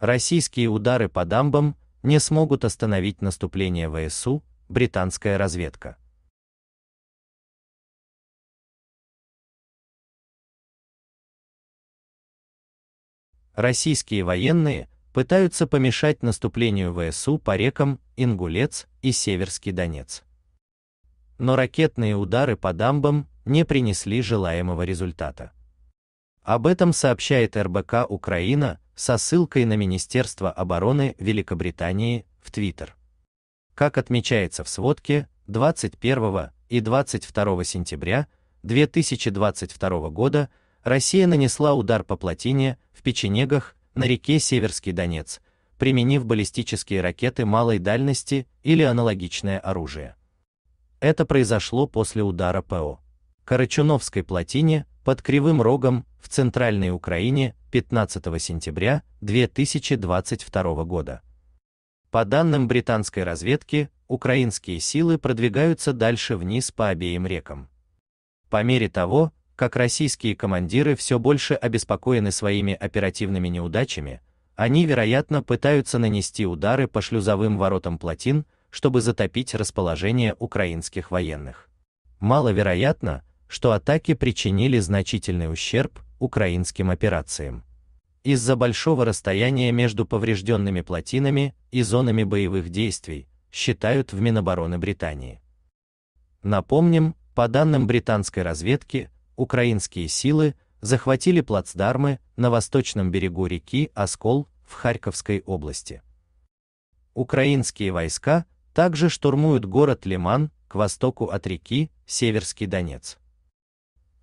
Российские удары по дамбам не смогут остановить наступление ВСУ, британская разведка. Российские военные пытаются помешать наступлению ВСУ по рекам Ингулец и Северский Донец. Но ракетные удары по дамбам не принесли желаемого результата. Об этом сообщает РБК Украина, со ссылкой на Министерство обороны Великобритании в Твиттер. Как отмечается в сводке, 21 и 22 сентября 2022 года Россия нанесла удар по плотине в печенегах на реке Северский Донец, применив баллистические ракеты малой дальности или аналогичное оружие. Это произошло после удара ПО. Карачуновской плотине под Кривым Рогом в Центральной Украине 15 сентября 2022 года. По данным британской разведки, украинские силы продвигаются дальше вниз по обеим рекам. По мере того, как российские командиры все больше обеспокоены своими оперативными неудачами, они, вероятно, пытаются нанести удары по шлюзовым воротам плотин, чтобы затопить расположение украинских военных. Маловероятно, что атаки причинили значительный ущерб украинским операциям. Из-за большого расстояния между поврежденными плотинами и зонами боевых действий, считают в Минобороны Британии. Напомним, по данным британской разведки, украинские силы захватили плацдармы на восточном берегу реки Оскол в Харьковской области. Украинские войска также штурмуют город Лиман к востоку от реки Северский Донец.